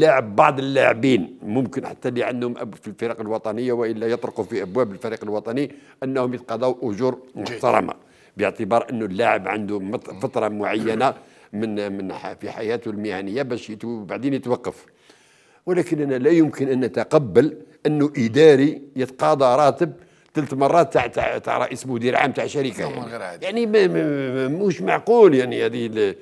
لعب بعض اللاعبين ممكن حتى اللي عندهم أب في الفرق الوطنيه والا يطرقوا في ابواب الفريق الوطني انهم يتقاضوا اجور محترمه باعتبار انه اللاعب عنده فتره معينه من من في حياته المهنيه باش بعدين يتوقف ولكننا لا يمكن ان نتقبل انه اداري يتقاضى راتب ثلاث مرات تاع تاع تاع رئيس مدير عام تاع شركه يعني, يعني مش معقول يعني هذه